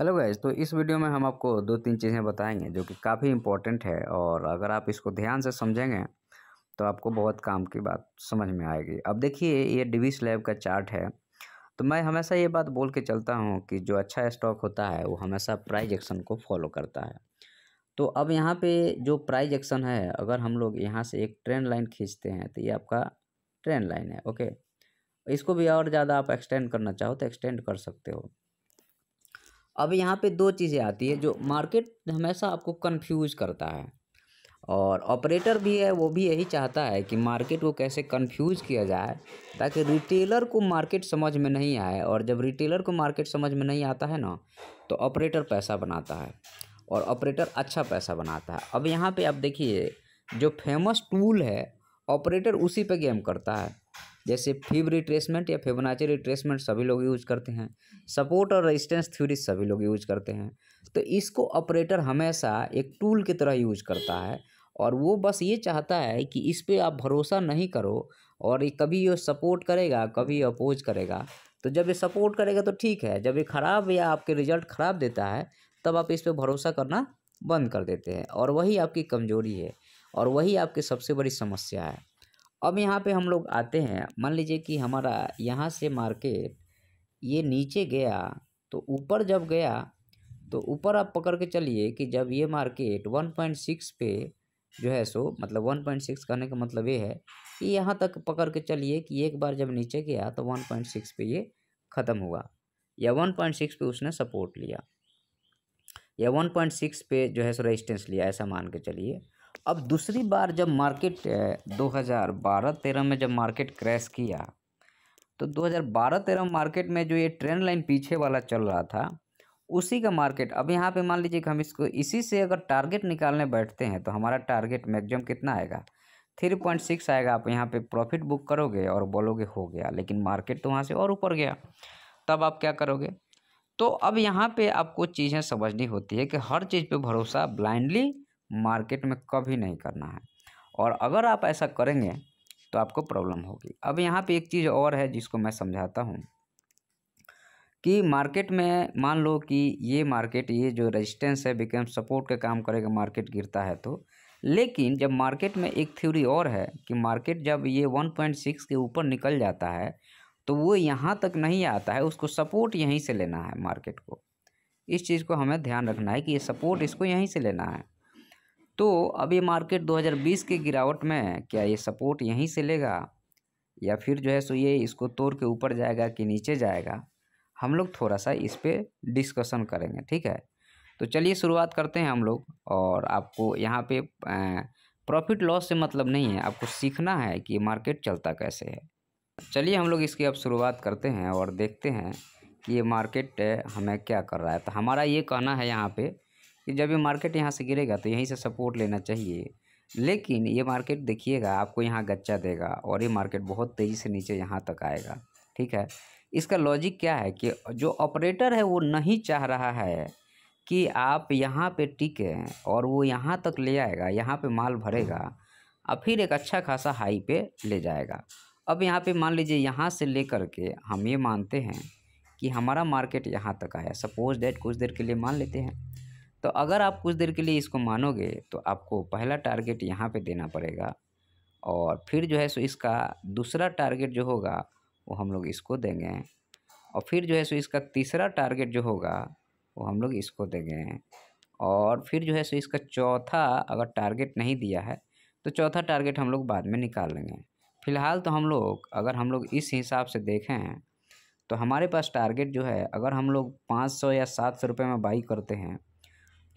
hello guys तो इस video में हम आपको दो तीन चीज़ें बताएंगे जो कि काफ़ी इम्पोर्टेंट है और अगर आप इसको ध्यान से समझेंगे तो आपको बहुत काम की बात समझ में आएगी अब देखिए ये डिवी स्लैब का चार्ट है तो मैं हमेशा ये बात बोल के चलता हूँ कि जो अच्छा स्टॉक होता है वो हमेशा प्राइज एक्शन को फॉलो करता है तो अब यहाँ पर जो प्राइज एक्शन है अगर हम लोग यहाँ से एक ट्रेंड लाइन खींचते हैं तो ये आपका ट्रेंड लाइन है ओके इसको भी और ज़्यादा आप एक्सटेंड करना चाहो तो एक्सटेंड कर सकते हो अब यहाँ पे दो चीज़ें आती है जो मार्केट हमेशा आपको कंफ्यूज करता है और ऑपरेटर भी है वो भी यही चाहता है कि मार्केट को कैसे कंफ्यूज किया जाए ताकि रिटेलर को मार्केट समझ में नहीं आए और जब रिटेलर को मार्केट समझ में नहीं आता है ना तो ऑपरेटर पैसा बनाता है और ऑपरेटर अच्छा पैसा बनाता है अब यहाँ पे आप देखिए जो फेमस टूल है ऑपरेटर उसी पे गेम करता है जैसे फिब रिट्रेसमेंट या फेबोनाची रिट्रेसमेंट सभी लोग यूज करते हैं सपोर्ट और रेजिस्टेंस थ्योरी सभी लोग यूज करते हैं तो इसको ऑपरेटर हमेशा एक टूल की तरह यूज करता है और वो बस ये चाहता है कि इस पर आप भरोसा नहीं करो और ये कभी ये सपोर्ट करेगा कभी अपोज करेगा तो जब ये सपोर्ट करेगा तो ठीक है जब ये ख़राब या आपके रिजल्ट ख़राब देता है तब आप इस पर भरोसा करना बंद कर देते हैं और वही आपकी कमजोरी है और वही आपकी सबसे बड़ी समस्या है अब यहाँ पे हम लोग आते हैं मान लीजिए कि हमारा यहाँ से मार्केट ये नीचे गया तो ऊपर जब गया तो ऊपर आप पकड़ के चलिए कि जब ये मार्केट 1.6 पे जो है सो मतलब 1.6 कहने का मतलब ये है कि यहाँ तक पकड़ के चलिए कि एक बार जब नीचे गया तो 1.6 पे ये ख़त्म हुआ या 1.6 पे उसने सपोर्ट लिया या 1.6 पे जो है सो रेजिस्टेंस लिया ऐसा मान के चलिए अब दूसरी बार जब मार्केट 2012-13 में जब मार्केट क्रैश किया तो 2012-13 मार्केट में जो ये ट्रेंड लाइन पीछे वाला चल रहा था उसी का मार्केट अब यहाँ पे मान लीजिए कि हम इसको इसी से अगर टारगेट निकालने बैठते हैं तो हमारा टारगेट मैक्सिमम कितना आएगा थ्री पॉइंट सिक्स आएगा आप यहाँ पे प्रॉफिट बुक करोगे और बोलोगे हो गया लेकिन मार्केट तो वहाँ से और ऊपर गया तब आप क्या करोगे तो अब यहाँ पे आपको चीज़ें समझनी होती है कि हर चीज़ पे भरोसा ब्लाइंडली मार्केट में कभी नहीं करना है और अगर आप ऐसा करेंगे तो आपको प्रॉब्लम होगी अब यहाँ पे एक चीज़ और है जिसको मैं समझाता हूँ कि मार्केट में मान लो कि ये मार्केट ये जो रेजिस्टेंस है बिकम सपोर्ट का काम करेगा मार्केट गिरता है तो लेकिन जब मार्केट में एक थ्योरी और है कि मार्केट जब ये 1.6 के ऊपर निकल जाता है तो वो यहाँ तक नहीं आता है उसको सपोर्ट यहीं से लेना है मार्केट को इस चीज़ को हमें ध्यान रखना है कि ये सपोर्ट इसको यहीं से लेना है तो अब ये मार्केट 2020 के गिरावट में क्या ये सपोर्ट यहीं से लेगा या फिर जो है सो ये इसको तोड़ के ऊपर जाएगा कि नीचे जाएगा हम लोग थोड़ा सा इस पर डिस्कशन करेंगे ठीक है तो चलिए शुरुआत करते हैं हम लोग और आपको यहाँ पे प्रॉफिट लॉस से मतलब नहीं है आपको सीखना है कि मार्केट चलता कैसे है चलिए हम लोग इसकी अब शुरुआत करते हैं और देखते हैं कि ये मार्केट हमें क्या कर रहा है तो हमारा ये कहना है यहाँ पे कि जब ये मार्केट यहाँ से गिरेगा तो यहीं से सपोर्ट लेना चाहिए लेकिन ये मार्केट देखिएगा आपको यहाँ गच्चा देगा और ये मार्केट बहुत तेज़ी से नीचे यहाँ तक आएगा ठीक है इसका लॉजिक क्या है कि जो ऑपरेटर है वो नहीं चाह रहा है कि आप यहाँ पे टिके और वो यहाँ तक ले आएगा यहाँ पे माल भरेगा और फिर एक अच्छा खासा हाई पे ले जाएगा अब यहाँ पे मान लीजिए यहाँ से ले कर के हम ये मानते हैं कि हमारा मार्केट यहाँ तक आया सपोज डेट कुछ देर के लिए मान लेते हैं तो अगर आप कुछ देर के लिए इसको मानोगे तो आपको पहला टारगेट यहाँ पे देना पड़ेगा और फिर जो है सो इसका दूसरा टारगेट जो होगा वो हम लोग इसको देंगे और फिर जो है सो इसका तीसरा टारगेट जो होगा वो हम लोग इसको देंगे और फिर जो है सो इसका चौथा अगर टारगेट नहीं दिया है तो चौथा टारगेट हम लोग बाद में निकाल लेंगे फ़िलहाल तो हम लोग अगर हम लोग इस हिसाब से देखें तो हमारे पास टारगेट जो है अगर हम लोग पाँच सौ या सात सौ रुपये में बाई करते हैं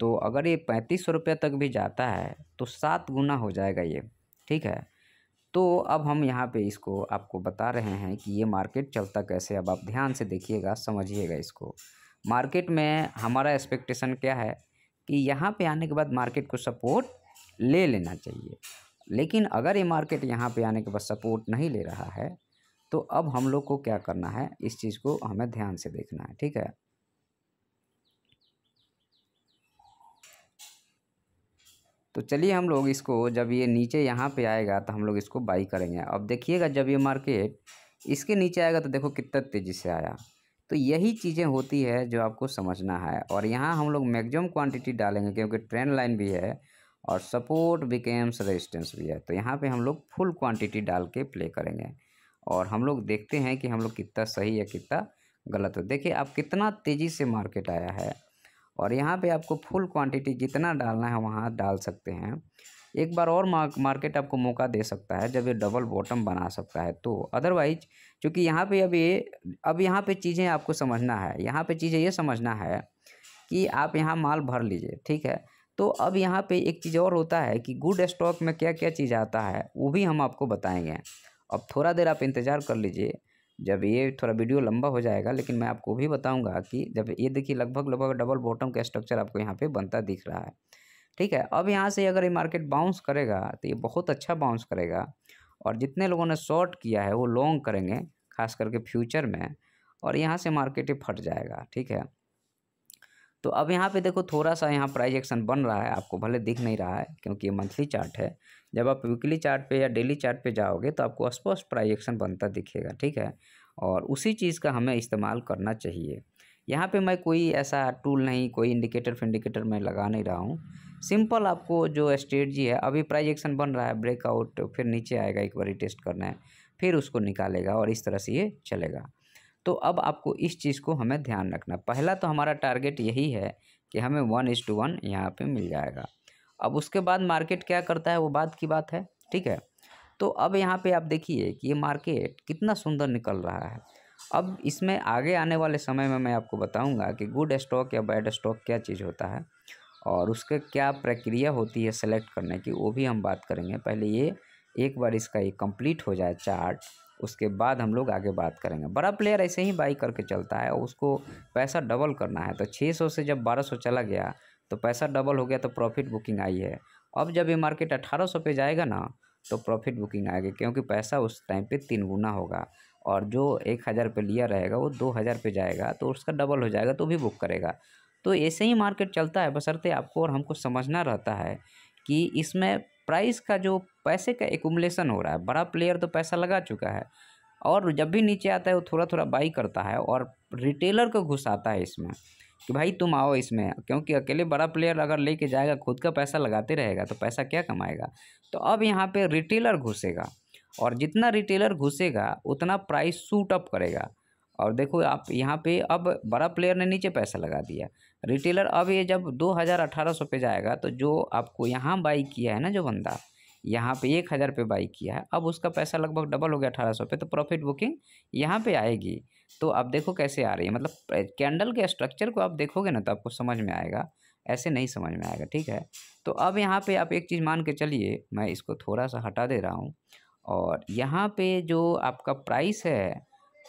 तो अगर ये पैंतीस सौ रुपये तक भी जाता है तो सात गुना हो जाएगा ये ठीक है तो अब हम यहाँ पे इसको आपको बता रहे हैं कि ये मार्केट चलता कैसे अब आप ध्यान से देखिएगा समझिएगा इसको मार्केट में हमारा एक्सपेक्टेशन क्या है कि यहाँ पे आने के बाद मार्केट को सपोर्ट ले लेना चाहिए लेकिन अगर ये मार्केट यहाँ पे आने के बाद सपोर्ट नहीं ले रहा है तो अब हम लोग को क्या करना है इस चीज़ को हमें ध्यान से देखना है ठीक है तो चलिए हम लोग इसको जब ये नीचे यहाँ पे आएगा तो हम लोग इसको बाई करेंगे अब देखिएगा जब ये मार्केट इसके नीचे आएगा तो देखो कितना तेज़ी से आया तो यही चीज़ें होती है जो आपको समझना है और यहाँ हम लोग मैगजम क्वान्टिटी डालेंगे क्योंकि ट्रेंड लाइन भी है और सपोर्ट बिकेम्स रेजिस्टेंस भी है तो यहाँ पे हम लोग फुल क्वांटिटी डाल के प्ले करेंगे और हम लोग देखते हैं कि हम लोग कितना सही है कितना गलत हो देखिए आप कितना तेज़ी से मार्केट आया है और यहाँ पे आपको फुल क्वांटिटी जितना डालना है वहाँ डाल सकते हैं एक बार और मार्केट आपको मौका दे सकता है जब ये डबल बॉटम बना सकता है तो अदरवाइज चूँकि यहाँ पे अभी अब यहाँ पे चीज़ें आपको समझना है यहाँ पे चीज़ें ये समझना है कि आप यहाँ माल भर लीजिए ठीक है तो अब यहाँ पे एक चीज़ और होता है कि गुड स्टॉक में क्या क्या चीज़ आता है वो भी हम आपको बताएँगे अब थोड़ा देर आप इंतज़ार कर लीजिए जब ये थोड़ा वीडियो लंबा हो जाएगा लेकिन मैं आपको भी बताऊंगा कि जब ये देखिए लगभग लगभग डबल बॉटम का स्ट्रक्चर आपको यहाँ पे बनता दिख रहा है ठीक है अब यहाँ से अगर ये मार्केट बाउंस करेगा तो ये बहुत अच्छा बाउंस करेगा और जितने लोगों ने शॉर्ट किया है वो लॉन्ग करेंगे खास करके फ्यूचर में और यहाँ से मार्केट फट जाएगा ठीक है तो अब यहाँ पे देखो थोड़ा सा यहाँ प्राइज एक्शन बन रहा है आपको भले दिख नहीं रहा है क्योंकि ये मंथली चार्ट है जब आप वीकली चार्ट पे या डेली चार्ट पे जाओगे तो आपको स्पष्ट प्राइज एक्शन बनता दिखेगा ठीक है और उसी चीज़ का हमें इस्तेमाल करना चाहिए यहाँ पे मैं कोई ऐसा टूल नहीं कोई इंडिकेटर फिंडिकेटर मैं लगा नहीं रहा हूँ सिंपल आपको जो स्ट्रेटजी है अभी प्राइज एक्शन बन रहा है ब्रेकआउट फिर नीचे आएगा एक बार टेस्ट करना है फिर उसको निकालेगा और इस तरह से ये चलेगा तो अब आपको इस चीज़ को हमें ध्यान रखना पहला तो हमारा टारगेट यही है कि हमें वन इज टू वन यहाँ पर मिल जाएगा अब उसके बाद मार्केट क्या करता है वो बाद की बात है ठीक है तो अब यहाँ पे आप देखिए कि ये मार्केट कितना सुंदर निकल रहा है अब इसमें आगे आने वाले समय में मैं आपको बताऊंगा कि गुड स्टॉक या बैड स्टॉक क्या चीज़ होता है और उसके क्या प्रक्रिया होती है सेलेक्ट करने की वो भी हम बात करेंगे पहले ये एक बार इसका ये कंप्लीट हो जाए चार्ट उसके बाद हम लोग आगे बात करेंगे बड़ा प्लेयर ऐसे ही बाई करके चलता है उसको पैसा डबल करना है तो छः सौ से जब बारह सौ चला गया तो पैसा डबल हो गया तो प्रॉफिट बुकिंग आई है अब जब ये मार्केट अट्ठारह सौ पे जाएगा ना तो प्रॉफिट बुकिंग आएगी क्योंकि पैसा उस टाइम पे तीन गुना होगा और जो एक हज़ार पे लिया रहेगा वो दो हज़ार पे जाएगा तो उसका डबल हो जाएगा तो भी बुक करेगा तो ऐसे ही मार्केट चलता है बसरते आपको और हमको समझना रहता है कि इसमें प्राइस का जो पैसे का एकुमलेसन हो रहा है बड़ा प्लेयर तो पैसा लगा चुका है और जब भी नीचे आता है वो थोड़ा थोड़ा बाई करता है और रिटेलर को घुसाता है इसमें कि भाई तुम आओ इसमें क्योंकि अकेले बड़ा प्लेयर अगर लेके जाएगा खुद का पैसा लगाते रहेगा तो पैसा क्या कमाएगा तो अब यहाँ पे रिटेलर घुसेगा और जितना रिटेलर घुसेगा उतना प्राइस सूट अप करेगा और देखो आप यहाँ पे अब बड़ा प्लेयर ने नीचे पैसा लगा दिया रिटेलर अब ये जब दो हज़ार अठारह सौ पे जाएगा तो जो आपको यहाँ बाई किया है ना जो बंदा यहाँ पे एक हज़ार पे बाई किया है अब उसका पैसा लगभग डबल हो गया अठारह सौ पे तो प्रॉफिट बुकिंग यहाँ पे आएगी तो आप देखो कैसे आ रही है मतलब कैंडल के स्ट्रक्चर को आप देखोगे ना तो आपको समझ में आएगा ऐसे नहीं समझ में आएगा ठीक है तो अब यहाँ पर आप एक चीज़ मान के चलिए मैं इसको थोड़ा सा हटा दे रहा हूँ और यहाँ पर जो आपका प्राइस है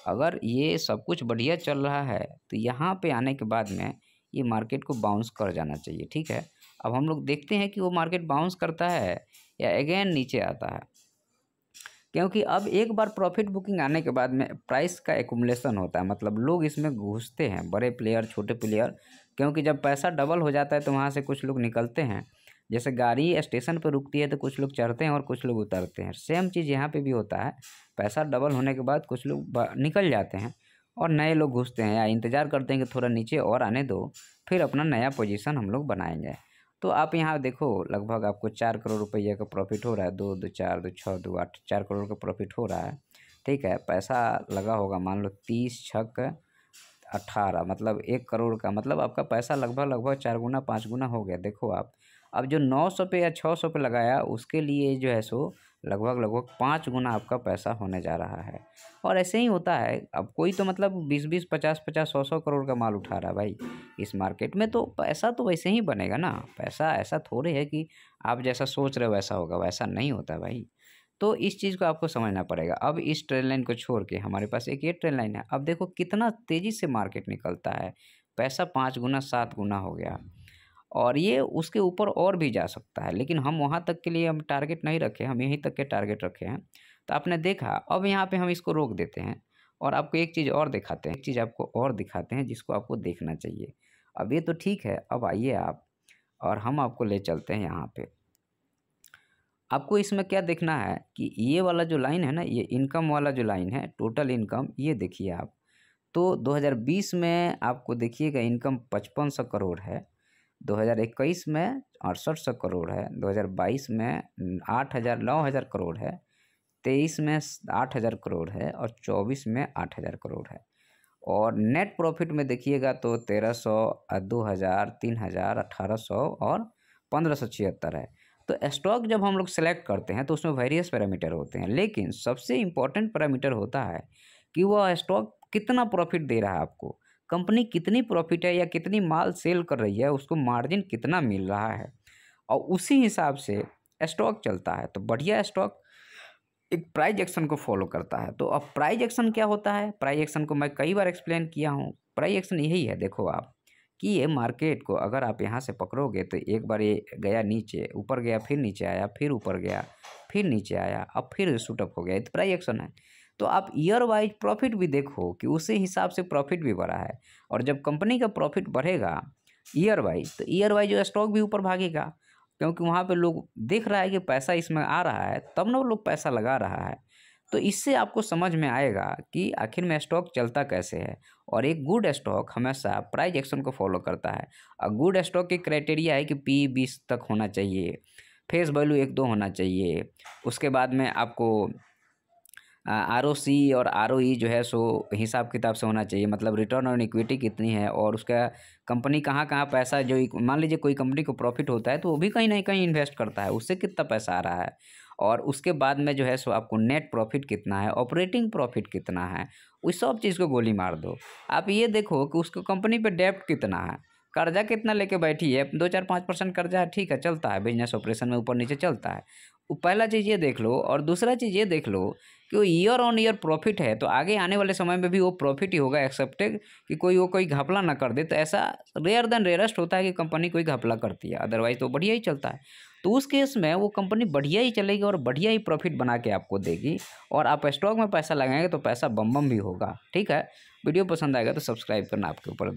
अगर ये सब कुछ बढ़िया चल रहा है तो यहाँ पे आने के बाद में ये मार्केट को बाउंस कर जाना चाहिए ठीक है अब हम लोग देखते हैं कि वो मार्केट बाउंस करता है या अगेन नीचे आता है क्योंकि अब एक बार प्रॉफिट बुकिंग आने के बाद में प्राइस का एकुमलेसन होता है मतलब लोग इसमें घुसते हैं बड़े प्लेयर छोटे प्लेयर क्योंकि जब पैसा डबल हो जाता है तो वहाँ से कुछ लोग निकलते हैं जैसे गाड़ी स्टेशन पर रुकती है तो कुछ लोग चढ़ते हैं और कुछ लोग उतरते हैं सेम चीज़ यहाँ पे भी होता है पैसा डबल होने के बाद कुछ लोग निकल जाते हैं और नए लोग घुसते हैं या इंतज़ार करते हैं कि थोड़ा नीचे और आने दो फिर अपना नया पोजीशन हम लोग बनाएंगे तो आप यहाँ देखो लगभग आपको चार करोड़ रुपये का प्रॉफिट हो रहा है दो दो चार दो छः दो आठ चार करोड़ का प्रॉफिट हो रहा है ठीक है पैसा लगा होगा मान लो तीस छक अट्ठारह मतलब एक करोड़ का मतलब आपका पैसा लगभग लगभग चार गुना पाँच गुना हो गया देखो आप अब जो नौ सौ पे या छः सौ पे लगाया उसके लिए जो है सो लगभग लगभग पाँच गुना आपका पैसा होने जा रहा है और ऐसे ही होता है अब कोई तो मतलब बीस बीस पचास पचास सौ सौ करोड़ का माल उठा रहा है भाई इस मार्केट में तो पैसा तो वैसे ही बनेगा ना पैसा ऐसा थोड़े है कि आप जैसा सोच रहे हो वैसा होगा वैसा नहीं होता भाई तो इस चीज़ को आपको समझना पड़ेगा अब इस ट्रेन लाइन को छोड़ के हमारे पास एक ये ट्रेन लाइन है अब देखो कितना तेज़ी से मार्केट निकलता है पैसा पाँच गुना सात गुना हो गया और ये उसके ऊपर और भी जा सकता है लेकिन हम वहाँ तक के लिए हम टारगेट नहीं रखे हम यहीं तक के टारगेट रखे हैं तो आपने देखा अब यहाँ पे हम इसको रोक देते हैं और आपको एक चीज़ और दिखाते हैं एक चीज़ आपको और दिखाते हैं जिसको आपको देखना चाहिए अब ये तो ठीक है अब आइए आप और हम आपको ले चलते हैं यहाँ पर आपको इसमें क्या देखना है कि ये वाला जो लाइन है ना ये इनकम वाला जो लाइन है टोटल इनकम ये देखिए आप तो 2020 में आपको देखिएगा इनकम पचपन सौ करोड़ है 2021 में अड़सठ सौ करोड़ है 2022 में आठ हज़ार नौ हज़ार करोड़ है तेईस में आठ हज़ार करोड़ है और चौबीस में आठ हज़ार करोड़ है और नेट प्रॉफिट में देखिएगा तो तेरह सौ दो हज़ार तीन हज़ार अठारह सौ और पंद्रह सौ छिहत्तर है तो स्टॉक जब हम लोग सेलेक्ट करते हैं तो उसमें वेरियस पैरामीटर होते हैं लेकिन सबसे इम्पोर्टेंट पैरामीटर होता है कि वह स्टॉक कितना प्रॉफिट दे रहा है आपको कंपनी कितनी प्रॉफिट है या कितनी माल सेल कर रही है उसको मार्जिन कितना मिल रहा है और उसी हिसाब से स्टॉक चलता है तो बढ़िया स्टॉक एक प्राइज एक्शन को फॉलो करता है तो अब प्राइज एक्शन क्या होता है प्राइज एक्शन को मैं कई बार एक्सप्लेन किया हूँ प्राइज एक्शन यही है देखो आप कि ये मार्केट को अगर आप यहाँ से पकड़ोगे तो एक बार ये गया नीचे ऊपर गया फिर नीचे आया फिर ऊपर गया फिर नीचे आया अब फिर शूटअप हो गया तो प्राइज एक्शन है तो आप ईयर वाइज प्रॉफिट भी देखो कि उसी हिसाब से प्रॉफिट भी बढ़ा है और जब कंपनी का प्रॉफिट बढ़ेगा ईयर वाइज तो ईयर वाइज स्टॉक भी ऊपर भागेगा क्योंकि वहाँ पे लोग देख रहा है कि पैसा इसमें आ रहा है तब ना लोग पैसा लगा रहा है तो इससे आपको समझ में आएगा कि आखिर में स्टॉक चलता कैसे है और एक गुड स्टॉक हमेशा प्राइज एक्शन को फॉलो करता है और गुड स्टॉक की क्राइटेरिया है कि पी बीस तक होना चाहिए फेस वैल्यू एक दो होना चाहिए उसके बाद में आपको आर ओ सी और आर ओ ई जो है सो हिसाब किताब से होना चाहिए मतलब रिटर्न ऑन इक्विटी कितनी है और उसका कंपनी कहाँ कहाँ पैसा जो मान लीजिए कोई कंपनी को प्रॉफिट होता है तो वो भी कहीं ना कहीं इन्वेस्ट करता है उससे कितना पैसा आ रहा है और उसके बाद में जो है सो आपको नेट प्रॉफिट कितना है ऑपरेटिंग प्रॉफिट कितना है उस सब चीज़ को गोली मार दो आप ये देखो कि उसको कंपनी पर डेप्ट कितना है कर्जा कितना लेके बैठी है दो चार पाँच परसेंट कर्जा है ठीक है चलता है बिजनेस ऑपरेशन में ऊपर नीचे चलता है पहला चीज़ ये देख लो और दूसरा चीज़ ये देख लो कि वो ईयर ऑन ईयर प्रॉफिट है तो आगे आने वाले समय में भी वो प्रॉफिट ही होगा एक्सेप्टेड कि कोई वो कोई घपला ना कर दे तो ऐसा रेयर देन रेयरेस्ट होता है कि कंपनी कोई घपला करती है अदरवाइज तो बढ़िया ही चलता है तो उस केस में वो कंपनी बढ़िया ही चलेगी और बढ़िया ही प्रॉफिट बना के आपको देगी और आप स्टॉक में पैसा लगाएंगे तो पैसा बम बम भी होगा ठीक है वीडियो पसंद आएगा तो सब्सक्राइब करना आपके ऊपर